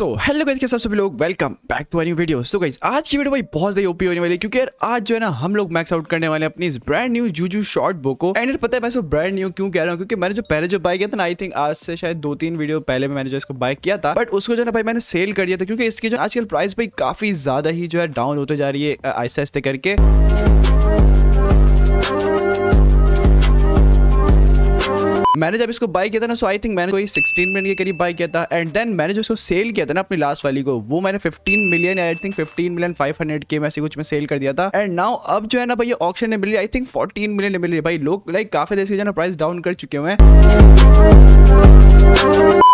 So hello guys के सब सभी लोग welcome back to new video so guys आज की वीडियो भाई बहुत ज्यादा ओपी होने वाली है क्योंकि यार आज जो है ना हम लोग मैक्स आउट करने वाले अपनी इस brand new juju shortbow को एंड पता है मैं सो ब्रांड न्यू क्यों कह रहा हूँ क्योंकि मैंने जो पहले जो बाय किया था ना आई थिंक आज से शायद दो तीन वीडियो पहले मैंने जो इसको बाय किया था बट उसको जो ना भाई मैंने सेल कर दिया था क्योंकि इसकी जो आजकल प्राइस भाई काफी ज्यादा ही जो है डाउन होते जा रही है आहिस्ते आहिस्ते करके मैंने जब इसको बाई किया था ना सो आई थिंक मैंने कोई 16 मिलियन के करीब बाई किया था एंड देन मैंने जो इसको सेल किया था ना अपनी लास्ट वाली को वो मैंने 15 मिलियन आई थिंक 15 मिलियन 500 के में कुछ मैं सेल कर दिया था एंड नाउ अब जो है ना भाई ये ऑप्शन ने मिली आई थिंक 14 मिलियन ने मिली भाई लोग लाइक काफी देर से जो ना प्राइस डाउन कर चुके हुए हैं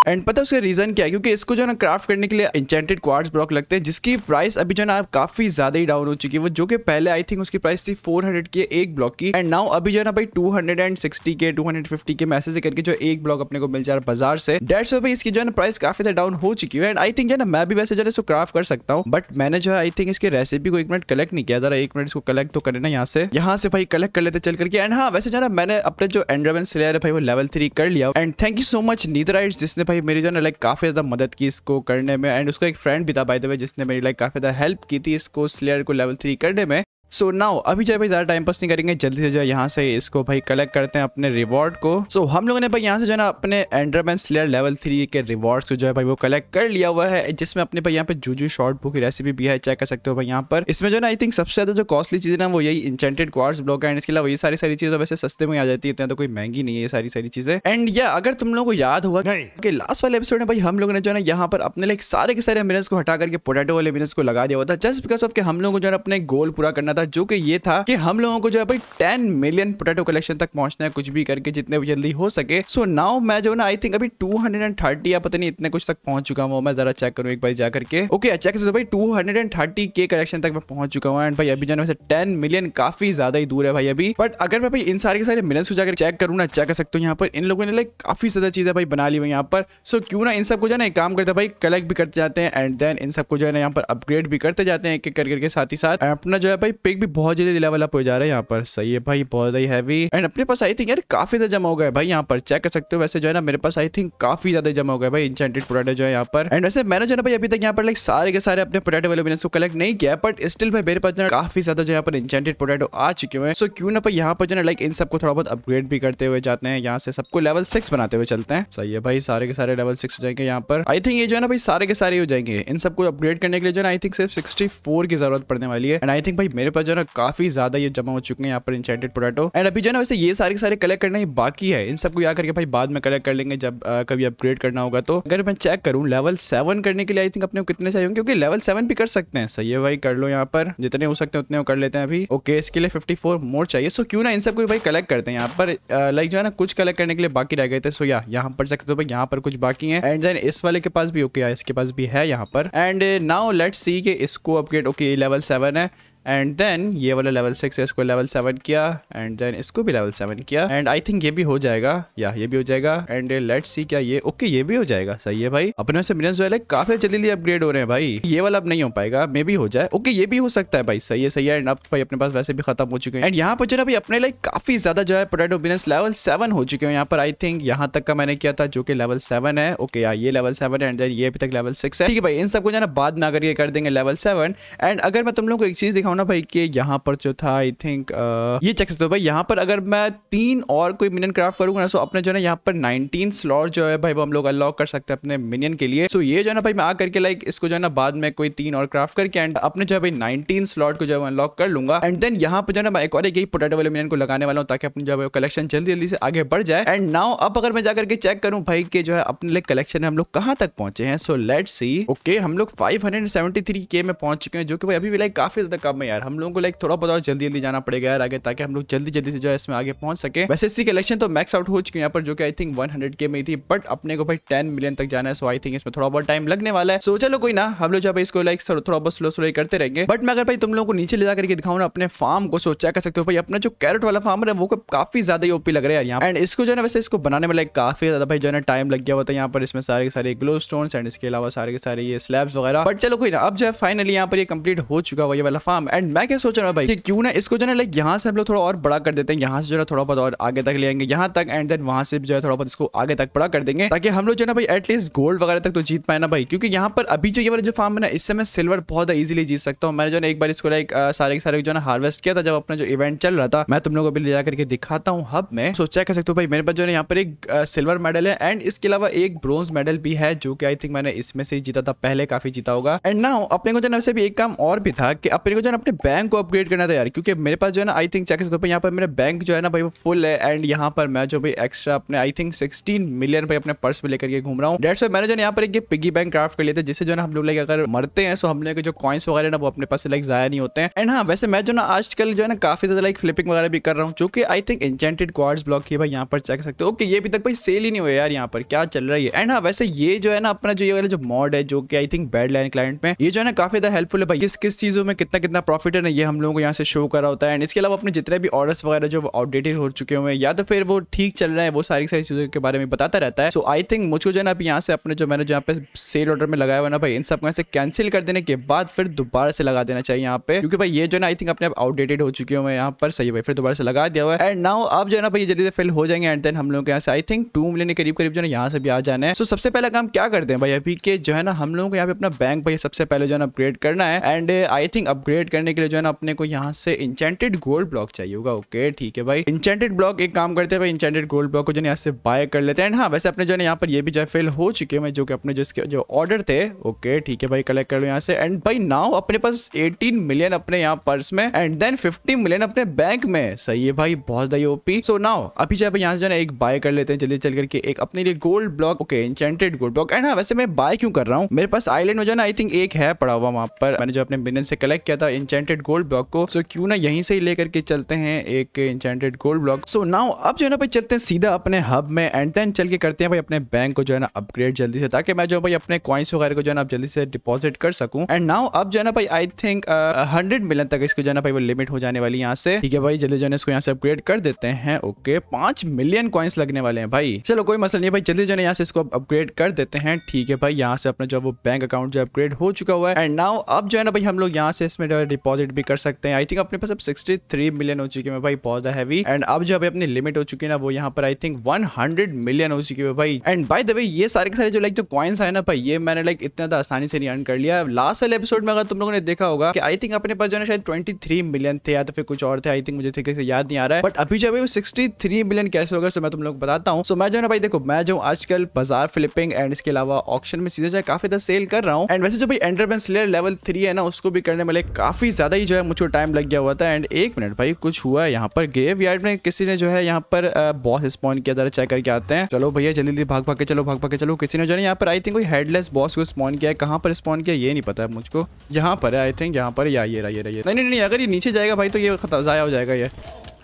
एंड पता है उसका रीज़न क्या है क्योंकि इसको जो ना क्राफ्ट करने के लिए इंचेंटेड क्वार्ट्स ब्लॉक लगते हैं जिसकी प्राइस अभी जो ना काफ़ी ज़्यादा ही डाउन हो चुकी है वो जो कि पहले आई थिंक उसकी प्राइस थी 400 की एक ब्लॉक की एंड नाउ अभी जो ना भाई 260 के 250 के मैसेज करके जो एक ब्लॉक अपने को मिल जा रहा है बाजार से डेढ़ सौ इसकी जो है ना प्राइस काफ़ी ज़्यादा डाउन हो चुकी है एंड आई थिंक जो ना मैं भी वैसे जो है इसको क्राफ्ट कर सकता हूँ बट मैंने जो है आई थिंक इसकी रेसिपी को एक मिनट कलेक्ट नहीं किया ज़रा एक मिनट इसको कलेक्ट तो करना ना यहाँ से यहाँ से भाई कलेक्ट कर लेते चल करके एंड हाँ वैसे जो ना मैंने अपने जो एंड्रेवन सिलेयर है भाई वो लेवल थ्री कर लिया and thank you so much नीत राइट जिसने भाई मेरी जो है लाइक काफ़ी ज़्यादा मदद की इसको करने में एंड उसका एक फ्रेंड भी था बाय द वे जिसने मेरी लाइक काफ़ी ज़्यादा हेल्प की थी इसको स्लेयर को लेवल थ्री करने में सो so नाउ अभी जो भाई ज़्यादा टाइम पास नहीं करेंगे जल्दी से जो है यहाँ से इसको भाई कलेक्ट करते हैं अपने रिवॉर्ड को सो so, हम लोगों ने भाई यहाँ से जो है ना अपने एंडरमैन स्लेयर लेवल थ्री के रिवॉर्ड्स को जो है भाई वो कलेक्ट कर लिया हुआ है जिसमें अपने भाई यहाँ पे जूजू शॉर्ट बुक की रेसिपी भी है चेक कर सकते हो भाई यहाँ पर इसमें जो है आई थिंक सबसे ज़्यादा जो कॉस्टली चीज़ है ना वो यही इंटेंटेड क्वार्स ब्लॉक है एंड इसके अलावा ये सारी सारी चीज़ें तो वैसे सस्ते में आ जाती है इतना तो कोई महंगी नहीं है ये सारी सारी चीज़ें एंड या अगर तुम लोगों को याद हुआ कि लास्ट वाले एपिसोड में भाई हम लोगों ने जो है ना यहाँ पर अपने सारे के सारे मिनस को हटा करके पोटेटो वाले मिनस को लगा दिया हुआ था जस्ट बिकॉज ऑफ के हम लोग को जो है अपने गोल पूरा करना करना था जो कि ये था कि हम लोगों को जो है भाई टेन मिलियन पोटेटो कलेक्शन तक पहुंचना है कुछ भी करके जितने भी जल्दी हो सके सो so नाउ मैं जो ना आई थिंक अभी 230 या पता नहीं इतने कुछ तक पहुंच चुका हूँ मैं जरा चेक करूँ एक बार जाकर के ओके अच्छा कैसे भाई 230 के कलेक्शन तक मैं पहुंच चुका हूँ एंड भाई अभी जो है टेन मिलियन काफी ज्यादा ही दूर है भाई अभी बट अगर मैं भाई इन सारे सारे मिलियंस को जाकर चेक करूँ ना चेक कर सकता हूँ यहाँ पर इन लोगों ने लाइक काफी ज्यादा चीजें भाई बना ली हुई यहाँ पर सो क्यों ना इन सबको जो है ना काम करते भाई कलेक्ट भी करते जाते हैं एंड देन इन सबको जो है ना यहाँ पर अपग्रेड भी करते जाते हैं एक एक करके साथ ही साथ अपना जो है भाई पिक भी बहुत जल्दी दिला वाला हो जा रहा है यहाँ पर सही है भाई बहुत ही हैवी एंड अपने पास आई थिंक यार काफी ज्यादा जमा हो गया भाई यहाँ पर चेक कर सकते हो वैसे जो है ना मेरे पास आई थिंक काफी ज्यादा जमा हो गया भाई इंचेंटेड पोटाटो जो है यहाँ पर एंड वैसे मैंने जो है भाई अभी तक यहाँ पर लाइक सारे के सारे अपने पोटाटो वाले बिजनेस को कलेक्ट नहीं किया बट स्टिल भाई मेरे पास जो है काफी ज्यादा जो यहाँ पर इंचेंटेड पोटाटो आ चुके हैं सो क्यों ना भाई यहाँ पर जो है लाइक इन सबको थोड़ा बहुत अपग्रेड भी करते हुए जाते हैं यहाँ से सबको लेवल सिक्स बनाते हुए चलते हैं सही है भाई सारे के सारे लेवल सिक्स हो जाएंगे यहाँ पर आई थिंक ये जो है ना भाई सारे के सारे हो जाएंगे इन सबको अपग्रेड करने के लिए जो है आई थिंक सिर्फ सिक्सटी की जरूरत पड़ने वाली है एंड आई थिंक भाई मेरे पास जो है काफी ज्यादा ये जमा हो चुके हैं यहाँ पर इंचेंटेड पोटेटो एंड अभी जो है वैसे ये सारे सारे कलेक्ट करना ही बाकी है इन सबको यहाँ करके भाई बाद में कलेक्ट कर लेंगे जब आ, कभी अपग्रेड करना होगा तो अगर मैं चेक करूँ लेवल सेवन करने के लिए आई थिंक अपने कितने चाहिए क्योंकि लेवल सेवन भी कर सकते हैं सही है भाई कर लो यहाँ पर जितने हो सकते हैं उतने कर लेते हैं अभी ओके इसके लिए फिफ्टी मोर चाहिए सो क्यों ना इन सबको भाई कलेक्ट करते हैं यहाँ पर लाइक जो है ना कुछ कलेक्ट करने के लिए बाकी रह गए थे सो या यहाँ पर सकते हो भाई यहाँ पर कुछ बाकी है एंड देन इस वाले के पास भी ओके हाँ, इसके पास भी है यहाँ पर एंड नाउ लेट्स सी के इसको अपग्रेड ओके लेवल सेवन है एंड देन ये वाला लेवल सिक्स है इसको लेवल सेवन किया एंड देन इसको भी लेवल सेवन किया एंड आई थिंक ये भी हो जाएगा या ये भी हो जाएगा एंड लेट सी क्या ये ओके ये भी हो जाएगा सही है भाई अपने से मिनस वाले काफी जल्दी अपग्रेड हो रहे हैं भाई ये वाला अब नहीं हो पाएगा मे भी हो जाए ओके ये भी हो सकता है भाई सही है सही है एंड अब भाई अपने पास वैसे भी खत्म हो चुके हैं एंड यहाँ पर जो ना भाई अपने लाइक काफी ज्यादा जो है प्रोडक्ट बिजनेस लेवल सेवन हो चुके हैं यहाँ पर आई थिंक यहाँ तक का मैंने किया था जो कि लेवल सेवन है ओके यहाँ ये लेवल सेवन एंड देन ये अभी तक लेवल सिक्स है ठीक है भाई इन सबको जो ना बाद में अगर ये कर देंगे लेवल सेवन एंड अगर मैं तुम लोग को एक चीज दिखाऊँ ना भाई के यहाँ पर जो था आई थिंक uh, ये चेक सकते हो भाई यहाँ पर अगर मैं तीन और कोई मिनियन क्राफ्ट करूंगा ना सो अपने जो है यहाँ पर नाइनटीन स्लॉट जो है भाई वो हम लोग अनलॉक कर सकते हैं अपने मिनियन के लिए सो ये जो है ना भाई मैं आकर के लाइक इसको जो है ना बाद में कोई तीन और क्राफ्ट करके एंड अपने जो है भाई नाइनटीन स्लॉट को जो है अनलॉक कर लूंगा एंड देन यहाँ पर जो है ना एक और एक ही पोटेटो वाले मिनियन को लगाने वाला हूँ ताकि अपने जो है कलेक्शन जल्दी जल्दी से आगे बढ़ जाए एंड नाउ अब अगर मैं जाकर के चेक करूँ भाई के जो है अपने लिए कलेक्शन हम लोग कहाँ तक पहुंचे हैं सो लेट सी ओके हम लोग फाइव हंड्रेड सेवेंटी थ्री के में पहुंच चुके हैं जो कि भाई अभी भी लाइक काफी ज्यादा कम है में यार हम लोगों को लाइक थोड़ा बहुत जल्दी जल्दी जाना पड़ेगा यार आगे ताकि हम लोग जल्दी जल्दी से जो है इसमें आगे पहुंच सके वैसे इसी कलेक्शन तो मैक्स आउट हो चुकी है यहाँ पर जो कि आई थिंक वन के में थी बट अपने को भाई टेन मिलियन तक जाना है सो आई थिंक इसमें थोड़ा बहुत टाइम लगने वाला है सो चलो कोई ना हम लोग जब इसको लाइक थोड़ा बहुत स्लो स्लो करते रहेंगे बट मैं अगर भाई तुम लोगों को नीचे ले जाकर करके दिखाऊँ ना अपने फार्म को सोचा कर सकते हो भाई अपना जो कैरेट वाला फार्म है वो काफी ज्यादा ही ओपी लग रहा है यहाँ एंड इसको जो है वैसे इसको बनाने में लाइक काफी ज्यादा भाई जो है टाइम लग गया होता था यहाँ पर इसमें सारे सारे ग्लो स्टोन एंड इसके अलावा सारे के सारे ये स्लैब्स वगैरह बट चलो कोई ना अब जो है फाइनली यहाँ पर ये कंप्लीट हो चुका हुआ ये वाला फार्म एंड um, मैं क्या सोच रहा हूँ भाई कि क्यों ना इसको जो है लाइक यहाँ से हम लोग थोड़ा और बड़ा कर देते हैं यहाँ से जो है थोड़ा बहुत और आगे तक ले आएंगे यहाँ तक एंड देन वहाँ से जो है थोड़ा बहुत इसको आगे तक बड़ा कर देंगे ताकि हम लोग जो ना भाई एटलीस्ट गोल्ड वगैरह तक तो जीत पाए ना भाई क्योंकि यहाँ पर अभी जो ये वाला जो फार्म है ना इससे मैं सिल्वर बहुत ईजिली जीत सकता हूँ मैंने जो है एक बार इसको लाइक सारे के सारे जो है हार्वेस्ट किया था जब अपना जो इवेंट चल रहा था मैं तुम लोगों को अभी ले जाकर दिखाता हूँ हब में सोचा चेक कर सकते हो भाई मेरे पास जो है यहाँ पर एक सिल्वर मेडल है एंड इसके अलावा एक ब्रॉन्ज मेडल भी है जो कि आई थिंक मैंने इसमें से जीता था पहले काफी जीता होगा एंड ना अपने को जो ना भी एक काम और भी था कि अपने को जो अपने बैंक को अपग्रेड करना था यार क्योंकि मेरे पास जो है ना आई थिंक चेक सकते हो यहाँ पर मेरा बैंक जो है ना भाई वो फुल है एंड यहाँ पर मैं जो भाई एक्स्ट्रा अपने आई थिंक सिक्सटीन मिलियन भाई अपने पर्स में लेकर के घूम रहा हूँ डेट से मैंने जो यहाँ पर एक पिगी बैंक क्राफ्ट कर लिया था जिससे जो है हम लोग लाइक अगर मरते हैं तो हम लोग जो कॉइन्स वगैरह ना वो अपने पास लाइक जाया नहीं होते हैं एंड हाँ वैसे मैं जो ना आजकल जो है ना काफी ज्यादा लाइक फ्लिपिंग वगैरह भी कर रहा हूँ जो कि I think enchanted quartz block की भाई यहाँ पर चेक सकते हो ओके ये अभी तक भाई सेल ही नहीं हुआ यार यहाँ पर क्या चल रही है एंड हाँ वैसे ये जो है ना अपना जो ये वाला जो मॉड है जो कि I think badlion client में ये जो है ना काफी ज्यादा हेल्पफुल है भाई किस किस चीजों में कितना कितना प्रॉफिट है ना ये हम लोगों को यहाँ से शो करा होता है एंड इसके अलावा अपने जितने भी ऑर्डर्स वगैरह जो आउटडेटेड हो चुके हुए हैं या तो फिर वो ठीक चल रहे हैं वो सारी सारी चीज़ों के बारे में बताता रहता है सो आई थिंक मुझको जो है ना अभी यहाँ से अपने जो मैंने जहाँ पे सेल ऑर्डर में लगाया हुआ ना भाई इन सब से कैंसिल कर देने के बाद फिर दोबारा से लगा देना चाहिए यहाँ पे क्योंकि भाई ये जो है ना आई थिंक अपने आउटडेटेड हो चुके हुए यहाँ पर सही भाई फिर दोबारा से लगा दिया हुआ है एंड नाउ अब जो है ना भाई जल्दी से फिल हो जाएंगे एंड देन हम लोग यहाँ से आई थिंक टू मिलियन के करीब करीब जो है यहाँ से भी आ जाना है सो सबसे पहला काम क्या करते हैं भाई अभी के जो है ना हम लोगों को यहाँ पे अपना बैंक भाई सबसे पहले जो है ना अपग्रेड करना है एंड आई थिंक अपग्रेड करने के लिए जो है ना अपने को यहाँ से इंचेंटेड गोल्ड ब्लॉक चाहिए होगा ओके ठीक है भाई इंचेंटेड ब्लॉक एक काम करते हैं भाई इंचेंटेड गोल्ड ब्लॉक को जो यहाँ से बाय कर लेते हैं हाँ वैसे अपने जो है यहाँ पर ये भी जो है फेल हो चुके हैं जो कि अपने जिसके जो ऑर्डर थे ओके ठीक है भाई कलेक्ट कर लो यहाँ से एंड भाई नाउ अपने पास एटीन मिलियन अपने यहाँ पर्स में एंड देन फिफ्टी मिलियन अपने बैंक में सही है भाई बहुत दई ओपी सो नाउ अभी जो है यहाँ से जो है एक बाय कर लेते हैं जल्दी चल करके एक अपने लिए gold block okay enchanted gold block and हाँ वैसे मैं बाय क्यों कर रहा हूँ मेरे पास आईलैंड में जो है आई थिंक एक है पड़ा हुआ वहाँ पर मैंने जो अपने बिजनेस से कलेक्ट किया था इन इंचेंटेड गोल्ड ब्लॉक को सो क्यों ना यहीं से ही लेकर के चलते हैं एक enchanted gold block so now अब जो है ना भाई चलते हैं सीधा अपने हब में एंड देन चल के करते हैं भाई अपने बैंक को जो है ना अपग्रेड जल्दी से ताकि मैं जो भाई अपने कॉइन्स वगैरह को जो है ना जल्दी से डिपॉजिट कर सकूं एंड नाउ अब जो है ना भाई आई थिंक हंड्रेड मिलियन तक इसको जो है ना भाई वो लिमिट हो जाने वाली यहाँ से ठीक है भाई जल्दी जो है इसको यहाँ से अपग्रेड कर देते हैं ओके पांच मिलियन कॉइन्स लगने वाले हैं भाई चलो कोई मसला नहीं भाई जल्दी जो है यहाँ से इसको अपग्रेड कर देते हैं ठीक है भाई यहाँ से अपना जो वो बैंक अकाउंट जो अपग्रेड हो चुका हुआ है एंड नाउ अब जो है ना भाई हम लोग यहाँ से इसमें डिपॉजिट भी कर सकते हैं आई थिंक अपने पास अब 63 मिलियन हो चुकी है भाई बहुत हैवी एंड अब जो अभी अपनी लिमिट हो चुकी है ना वो यहाँ पर आई थिंक 100 मिलियन हो चुकी है भाई एंड बाय द वे ये सारे के सारे जो लाइक जो कॉइन्स है ना भाई ये मैंने लाइक इतना तो आसानी से नहीं अर्न कर लिया लास्ट वाले एपिसोड में अगर तुम लोगों ने देखा होगा कि आई थिंक अपने पास जो है शायद ट्वेंटी मिलियन थे या तो फिर कुछ और थे आई थिंक मुझे ठीक से याद नहीं आ रहा है बट अभी जो अभी सिक्सटी मिलियन कैसे होगा सो मैं तुम लोग बताता हूँ सो मैं जो है भाई देखो मैं जो आजकल बाजार फ्लिपिंग एंड इसके अलावा ऑप्शन में सीधे जो है काफी सेल कर रहा हूँ एंड वैसे जो भाई एंटरपेंस लेवल थ्री है ना उसको भी करने में लाइक काफी काफ़ी ज़्यादा ही जो है मुझको टाइम लग गया हुआ था एंड एक मिनट भाई कुछ हुआ है यहाँ पर ग्रेव यार्ड में किसी ने जो है यहाँ पर बॉस स्पॉन किया ज़रा चेक करके आते हैं चलो भैया जल्दी जल्दी भाग भाग के चलो भाग भाग के चलो किसी ने जो है यहाँ पर आई थिंक कोई हेडलेस बॉस को स्पॉन किया है कहाँ पर स्पॉन किया ये नहीं पता मुझको यहाँ पर आई थिंक यहाँ पर या ये रहा ये रहा नहीं नहीं अगर ये नीचे जाएगा भाई तो ये ज़ाया हो जाएगा ये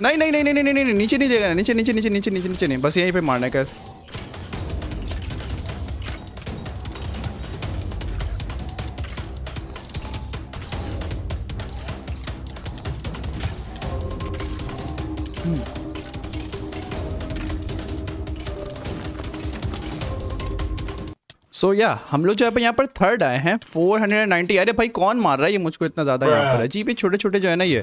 नहीं नहीं नहीं नहीं नहीं नहीं नीचे नहीं जाएगा नीचे नीचे नीचे नीचे नीचे नीचे नहीं बस यहीं पर मारने का सो hmm. so, या yeah, हम लोग जो है यहाँ पर थर्ड आए हैं 490 अरे भाई कौन मार रहा है ये मुझको इतना ज़्यादा यहाँ पर जी भी छोटे छोटे जो है ना ये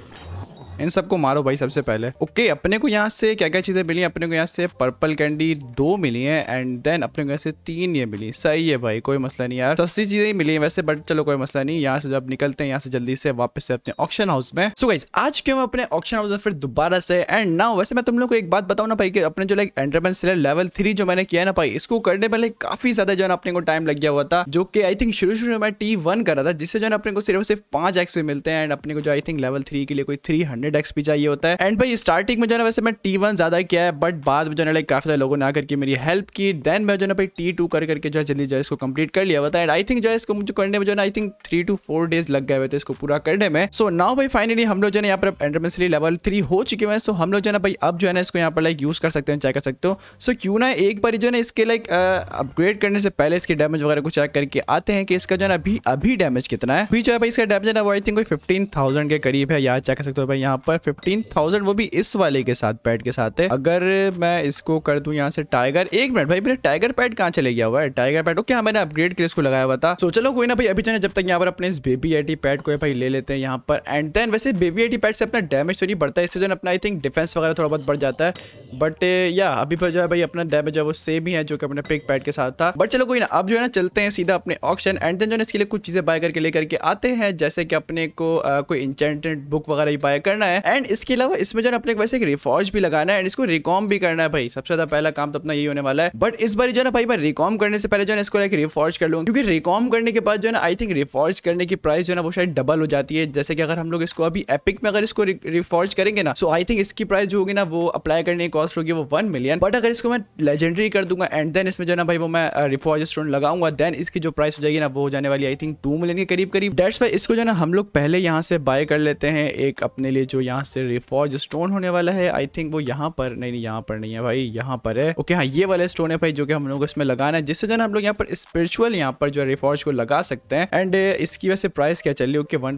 इन सबको मारो भाई सबसे पहले ओके okay, अपने को यहाँ से क्या क्या चीज़ें मिली अपने को यहाँ से पर्पल कैंडी दो मिली है एंड देन अपने को यहाँ से तीन ये मिली सही है भाई कोई मसला नहीं यार सस्ती चीज़ें मिली है वैसे बट चलो कोई मसला नहीं यहाँ से जब निकलते हैं यहाँ से जल्दी से वापस से अपने ऑप्शन हाउस में सो गई आज क्यों अपने ऑप्शन हाउस में फिर दोबारा से एंड ना वैसे मैं तुम लोग को एक बात बताऊ ना भाई कि अपने जो लाइक एंटरमेंट लेवल थ्री जो मैंने किया ना भाई इसको करने पहले काफी ज्यादा जो है अपने को टाइम लग गया हुआ था जो कि आई थिंक शुरू शुरू में टी वन कर रहा था जिससे जो है अपने को सिर्फ सिर्फ पांच एक्स मिलते हैं एंड अपने को जो आई थिंक लेवल थ्री के लिए कोई थ्री हंड्रेड हंड्रेड एक्स भी चाहिए होता है एंड भाई स्टार्टिंग में जो है वैसे मैं टी वन ज्यादा किया है बट बाद में जो है काफी सारे लोगों ने आकर के मेरी हेल्प की देन मैं जो है भाई टी टू कर करके जो है जल्दी जो है इसको कंप्लीट कर लिया होता है एंड आई थिंक जो है इसको मुझे करने में जो है I think three two four days लग गए थे इसको पूरा करने में सो नाउ भाई फाइनली हम लोग जो है यहाँ पर एंटरमेंसली लेवल थ्री हो चुके हैं सो हम लोग जो है भाई अब जो है ना इसको यहाँ पर लाइक यूज कर सकते हैं चेक कर सकते हो सो क्यों ना एक बार जो है इसके लाइक अपग्रेड करने से पहले इसके डैमेज वगैरह को चेक करके आते हैं कि इसका जो है अभी अभी डैमेज कितना है अभी जो है भाई इसका डैमेज है ना वो आई थिंक कोई फिफ्टीन थाउजेंड के करीब है यार चेक कर सकते हो भाई यहाँ यहाँ पर फिफ्टीन थाउजेंड वो भी इस वाले के साथ पैड के साथ है अगर मैं इसको कर दू यहाँ से टाइगर एक मिनट भाई मेरे टाइगर पैड कहाँ चले गया हुआ है टाइगर पैड ओके हाँ, मैंने अपग्रेड के इसको लगाया हुआ था सो चलो कोई ना भाई अभी चले तो जब तक यहाँ पर अपने इस बेबी आई पैड को भाई ले लेते हैं यहाँ पर एंड देन वैसे बेबी आई पैड से अपना डैमेज तो नहीं बढ़ता है इससे अपना आई थिंक डिफेंस वगैरह थोड़ा बहुत बढ़ जाता है बट या अभी जो है भाई अपना डैमेज है वो सेम ही है जो कि अपने पिक पैड के साथ था बट चलो कोई ना अब जो है ना चलते हैं सीधा अपने ऑप्शन एंड देन जो है इसके लिए कुछ चीज़ें बाय करके लेकर के आते हैं जैसे कि अपने को कोई इंचेंटेड बुक वगैरह ही बाय कर करना है एंड इसके अलावा इसमें जो अपने वैसे एक रिफॉर्ज भी लगाना है एंड इसको रिकॉम भी करना है भाई सबसे ज्यादा पहला काम तो अपना यही होने वाला है बट इस बार जो है ना भाई मैं रिकॉम करने से पहले जो है इसको लाइक रिफॉर्ज कर लूँ क्योंकि रिकॉम करने के बाद जो है ना आई थिंक रिफॉर्ज करने की प्राइस जो है ना वो शायद डबल हो जाती है जैसे कि अगर हम लोग इसको अभी एपिक में अगर इसको रिफॉर्ज करेंगे ना सो आई थिंक इसकी प्राइस जो होगी ना वो अप्लाई करने की कॉस्ट होगी वो वन मिलियन बट अगर इसको मैं लेजेंडरी कर दूंगा एंड देन इसमें जो है ना भाई वो मैं रिफॉर्ज स्टोन लगाऊंगा देन इसकी जो प्राइस हो जाएगी ना वो हो जाने वाली आई थिंक टू मिलियन के करीब करीब डेट्स वाई इसको जो है ना हम लोग पहले यहाँ से बाय कर लेते हैं एक अपने लिए जो यहाँ से रिफॉर्ज स्टोन होने वाला है आई थिंक वो यहाँ पर नहीं नहीं यहाँ पर नहीं है भाई यहाँ पर है ओके हाँ ये वाले स्टोन है भाई जो कि हम लोग इसमें लगाना है जिससे जो हम लोग यहाँ पर स्पिरिचुअल यहाँ पर जो है रिफॉर्ज को लगा सकते हैं एंड uh, इसकी वैसे प्राइस क्या चल रही है ओके वन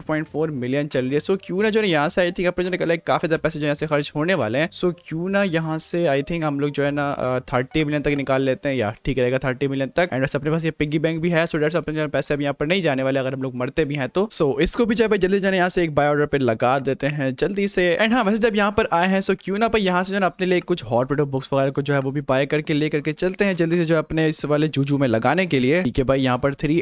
मिलियन चल रही है सो क्यों ना जो यहाँ से आई थिंक अपने जो निकला काफी ज्यादा पैसे जो यहाँ से खर्च होने वाले हैं सो क्यों ना यहाँ से आई थिंक हम लोग जो है ना थर्टी uh, मिलियन तक निकाल लेते हैं यार ठीक रहेगा थर्टी मिलियन तक एंड अपने पास ये पिग्गी बैंक भी है सो डेट्स अपने पैसे अब यहाँ पर नहीं जाने वाले अगर हम लोग मरते भी हैं तो सो इसको भी जो है जल्दी जाने यहाँ से एक बाय ऑर्डर पर लगा देते हैं जल्दी से एंड हाँ वैसे जब यहाँ पर आए हैं सो क्यों ना पर यहाँ से जो है अपने लिए कुछ हॉट पोटो बुक्स वगैरह को जो है वो भी बाय करके ले करके चलते हैं जल्दी से जो अपने इस वाले जूजू में लगाने के लिए ठीक है भाई यहाँ पर थ्री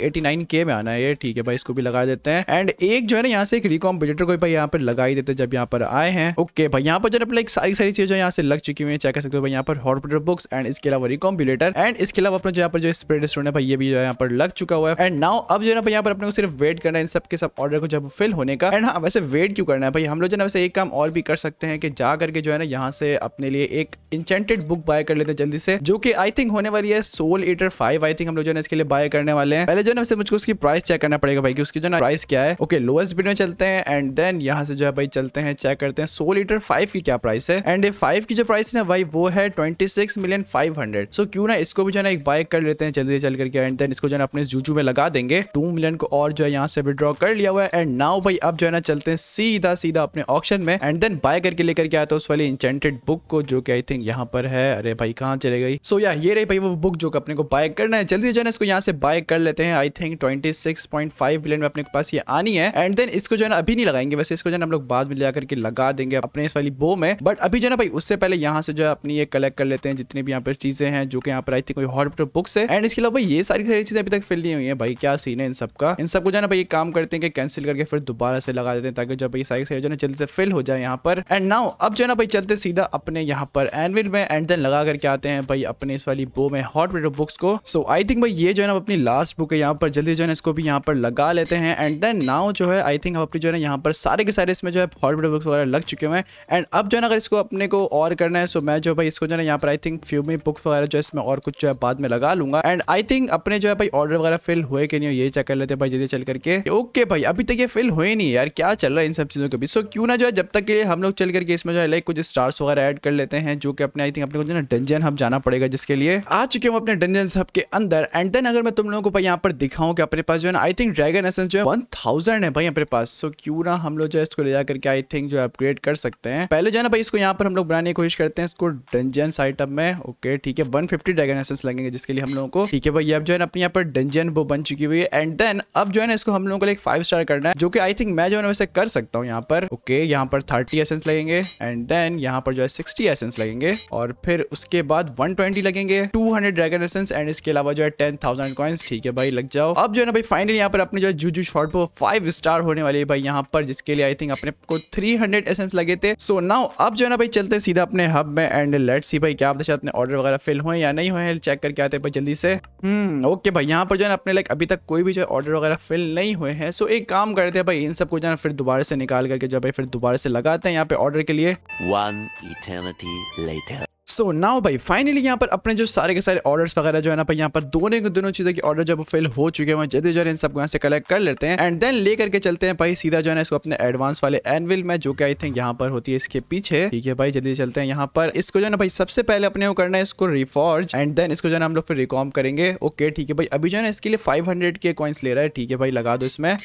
के में आना है ठीक है भाई इसको भी लगा देते हैं एंड एक जो है ना यहाँ से एक रिकॉम्पिटेटर को भाई यहाँ पर लगा ही देते जब यहाँ पर आए हैं ओके भाई यहाँ पर जो अपने सारी सारी चीजें यहाँ से लग चुकी हुई है चेक कर सकते हो भाई यहाँ पर हॉट पोटो बुक्स एंड इसके अलावा रिकॉम्पिलेटर एंड इसके अलावा अपने यहाँ पर जो स्प्रेड स्टोन है भाई ये भी जो यहाँ पर लग चुका हुआ है एंड नाउ अब जो है ना यहाँ पर अपने सिर्फ वेट करना है इन सब के सब ऑर्डर को जब फिल होने का एंड हाँ वैसे वेट क्यों करना है भाई हम लोग जो है से एक काम और भी कर सकते हैं कि जा करके जो है ना यहाँ से अपने लिए एक इंचेंटेड बुक बाय कर लेते हैं जल्दी से जो कि आई थिंक होने वाली है soul eater five I think हम लोग जो है इसके लिए बाय करने वाले हैं पहले जो है मुझको उसकी प्राइस चेक करना पड़ेगा भाई की उसकी जो ना प्राइस क्या है ओके लोएस्ट बिड में चलते हैं एंड देन यहाँ से जो है भाई चलते हैं चेक करते हैं सोल एटर फाइव की क्या प्राइस है एंड फाइव की जो प्राइस है भाई वो है twenty six million five hundred so क्यों ना इसको भी जो है एक बाय कर लेते हैं जल्दी चल करके एंड देन इसको जो है अपने जूजू में लगा देंगे टू मिलियन को और जो है यहाँ से विद्रॉ कर लिया हुआ है एंड नाउ भाई अब जो है ना चलते हैं सीधा सीधा अपने ऑप्शन में एंड देन बाय करके लेकर के आया था उस वाली इंचेंटेड बुक को जो कि आई थिंक यहाँ पर है अरे भाई कहाँ चले गई सो so, या ये रही भाई वो बुक जो अपने को बाय करना है जल्दी जो है इसको यहाँ से बाय कर लेते हैं I think twenty six point five billion में अपने पास ये आनी है एंड देन इसको जो है अभी नहीं लगाएंगे वैसे इसको जो है हम लोग बाद में ले जाकर लगा देंगे अपने इस वाली बो में बट अभी जो है भाई उससे पहले यहाँ से जो है अपनी ये कलेक्ट कर लेते हैं जितनी भी यहाँ पर चीजें हैं जो कि यहाँ पर आई थिंक कोई हॉट बुक्स है एंड इसके अलावा ये सारी सारी चीजें अभी तक फिल नहीं हुई है भाई क्या सीन है इन सबका इन सबको जो है ना भाई काम करते हैं कि कैंसिल करके फिर दोबारा से लगा देते हैं ताकि जब ये सारी सारी जो है जल्दी से फिल हो जाए यहाँ पर एंड नाउ अब जो है ना भाई चलते सीधा अपने यहाँ पर एनविल में एंड देन लगा करके आते हैं भाई अपने इस वाली बो में हॉट वेटर बुक्स को सो आई थिंक भाई ये जो है ना अपनी लास्ट बुक है यहाँ पर जल्दी जो है इसको भी यहाँ पर लगा लेते हैं एंड देन नाउ जो है आई थिंक अपनी जो है यहाँ पर सारे के सारे इसमें जो है हॉट वेटर बुक्स वगैरह लग चुके हैं एंड अब जो है अगर इसको अपने को और करना है सो मैं जो भाई इसको जो है यहाँ पर आई थिंक फ्यूमी बुक्स वगैरह जो इसमें और कुछ जो है बाद में लगा लूंगा एंड आई थिंक अपने जो है भाई ऑर्डर वगैरह फिल हुए कि नहीं ये चेक कर लेते हैं भाई जल्दी चल करके ओके भाई अभी तक ये फिल हुए नहीं यार क्या चल रहा है इन सब चीज़ों के भी सो क्यों ना जो है जब तक के लिए हम लोग चल करके इसमें जो है लाइक कुछ स्टार्स वगैरह ऐड कर लेते हैं जो कि अपने आई थिंक अपने को जो ना डंजन हब जाना पड़ेगा जिसके लिए आ चुके हम अपने डंजन हब के अंदर एंड देन अगर मैं तुम लोगों को भाई यहाँ पर दिखाऊँ कि अपने पास जो है ना आई थिंक ड्रैगन एसेंस जो है वन थाउजेंड है भाई अपने पास सो क्यों ना हम लोग जो है इसको ले जाकर के आई थिंक जो है अपग्रेड कर सकते हैं पहले जो है ना भाई इसको यहाँ पर हम लोग बनाने की कोशिश करते हैं इसको डंजन आइटम में ओके ठीक है वन फिफ्टी ड्रैगन एसेंस लगेंगे जिसके लिए हम लोगों को ठीक है भाई अब जो है अपने यहाँ पर डंजन वो बन चुकी हुई है एंड देन अब जो है ना इसको हम लोगों को लाइक फाइव स्टार करना है जो कि आई थिंक मैं जो है वैसे कर सकता हूँ यहाँ पर ओके यहाँ पर थर्टी एसेंस लगेंगे एंड देन यहाँ पर जो है सिक्सटी एसेंस लगेंगे और फिर उसके बाद वन ट्वेंटी लगेंगे two hundred dragon essence and इसके अलावा जो है टेन थाउजेंड कॉइन्स ठीक है भाई लग जाओ अब जो है ना भाई फाइनल यहाँ पर अपने जो है जूजू शॉर्ट वो फाइव स्टार होने वाली है भाई यहाँ पर जिसके लिए आई थिंक अपने को थ्री हंड्रेड एसेंस लगे थे सो so नाउ अब जो है ना भाई चलते सीधा अपने हब में एंड लेट सी भाई क्या आप अपने ऑर्डर वगैरह फिल हुए या नहीं हुए चेक करके आते भाई जल्दी से हम्म hmm, ओके भाई यहाँ पर जो है अपने लाइक अभी तक कोई भी जो ऑर्डर वगैरह फिल नहीं हुए हैं सो एक काम करते हैं भाई इन सबको जो है फिर दोबारा से निकाल करके जो भाई फिर दोबारा से लगाते हैं यहाँ पे ऑर्डर के लिए one eternity later so now भाई फाइनली यहाँ पर अपने जो सारे के सारे ऑर्डर्स वगैरह जो है ना भाई यहाँ पर दोनों के दोनों चीजें के ऑर्डर जब फेल हो चुके हैं जल्दी जल्दी इन सबको यहाँ से कलेक्ट कर लेते हैं एंड देन ले करके चलते हैं भाई सीधा जो है ना इसको अपने एडवांस वाले एनविल में जो कि आई थिंक यहाँ पर होती है इसके पीछे ठीक है भाई जल्दी चलते हैं यहाँ पर इसको जो है ना भाई सबसे पहले अपने को करना है इसको रिफॉर्ज एंड देन इसको जो है हम लोग फिर रिकॉर्म करेंगे ओके ठीक है भाई अभी जो है ना इसके लिए फाइव के कॉइन्स ले रहा है ठीक है भाई लगा दो इसमें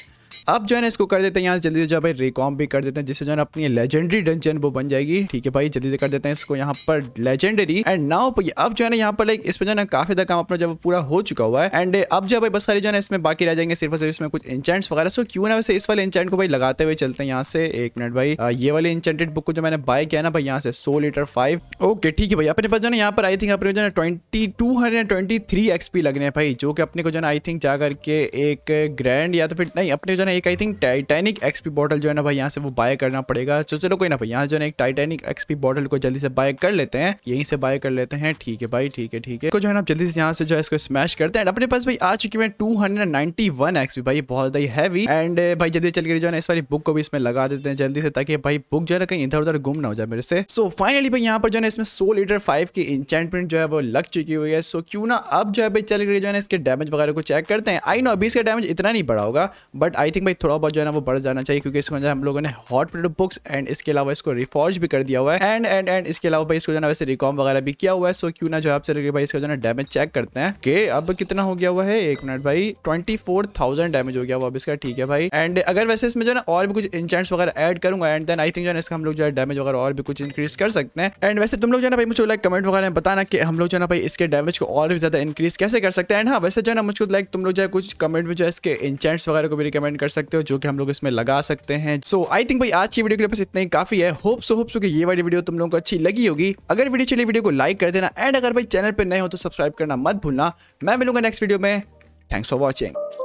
अब जो है ना इसको कर देते हैं यहाँ जल्दी से जो भाई रिकॉम भी कर देते हैं जिससे जो है अपनी लेजेंडरी डंजन वो बन जाएगी ठीक है भाई जल्दी से कर देते हैं इसको यहाँ पर लेजेंडरी एंड नाउ अब जो है ना यहाँ पर लाइक इस पर जो है ना काफी काम अपना जब पूरा हो चुका हुआ है एंड अब जो भाई बस खाली जो है इसमें बाकी रह जाएंगे सिर्फ सिर्फ इसमें कुछ इंचेंट्स वगैरह सो क्यों ना वैसे इस वाले इंचेंट को भाई लगाते हुए चलते हैं यहाँ से एक मिनट भाई ये वाले इंचेंटेड बुक को जो मैंने बाय किया ना भाई यहाँ से सो लीटर फाइव ओके ठीक है भाई अपने पास जो है यहाँ पर आई थिंक अपने जो है twenty two hundred twenty three XP लगने भाई जो कि अपने को जो है आई थिंक जा करके एक ग्रैंड या तो फिर नहीं अपने जो है एक I think titanic XP bottle जो है ना भाई यहाँ से वो बाय करना पड़ेगा तो चलो कोई ना भाई यहाँ जो है एक टाइटैनिक एक्सपी बॉटल को जल्दी से बाय कर लेते हैं यहीं से बाय कर लेते हैं ठीक है भाई ठीक है ठीक है जो है ना जल्दी से यहाँ से जो है इसको स्मैश करते हैं अपने पास भाई आ चुकी है टू एक्सपी भाई बहुत ही हैवी एंड भाई जल्दी चल के जो है इस वाली बुक को भी इसमें लगा देते हैं जल्दी से ताकि भाई बुक जो है ना कहीं इधर उधर गुम ना हो जाए मेरे से सो फाइनली भाई यहाँ पर जो है इसमें सो लीटर फाइव की इंचमेंट जो है वो लग चुकी हुई है सो क्यों ना अब जो है भाई चल के जो है इसके डैमेज वगैरह को चेक करते हैं आई नो अभी इसका डैमेज इतना नहीं बढ़ा होगा बट आई थिंक भाई थोड़ा बहुत जो है ना वो बढ़ जाना चाहिए क्योंकि इसमें जो हम लोगों ने हॉट प्लेट बुक्स एंड इसके अलावा इसको रिफॉर्ज भी कर दिया हुआ है एंड एंड एंड इसके अलावा भाई इसको जो है वैसे रिकॉम वगैरह भी किया हुआ है सो क्यों ना जो आपसे लगे भाई इसका जो है डैमेज चेक करते हैं कि अब कितना हो गया हुआ है एक मिनट भाई ट्वेंटी डैमेज हो गया हुआ अब इसका ठीक है भाई एंड अगर वैसे इसमें जो है ना और भी कुछ इंचेंट्स वगैरह एड करूंगा एंड देन आई थिंक जो है इसका हम लोग जो है डैमेज वगैरह और भी कुछ इंक्रीज कर सकते हैं एंड वैसे तुम लोग जो है ना भाई मुझे लाइक कमेंट वगैरह में बताना कि हम लोग जो है ना भाई इसके डैमेज को और भी ज्यादा इंक्रीज कैसे कर सकते हैं एंड हाँ वैसे जो है ना मुझको लाइक तुम लोग जो है कुछ कमेंट में जो है इसके इंचेंट्स वगैरह को भी रिकमेंड कमेंट कर सकते हो जो कि हम लोग इसमें लगा सकते हैं सो आई थिंक भाई आज की वीडियो के लिए बस इतना ही काफी है होप सो होप सो कि ये वाली वीडियो तुम लोगों को अच्छी लगी होगी अगर वीडियो चली वीडियो को लाइक कर देना एंड अगर भाई चैनल पर नए हो तो सब्सक्राइब करना मत भूलना मैं मिलूंगा नेक्स्ट वीडियो में थैंक्स फॉर वॉचिंग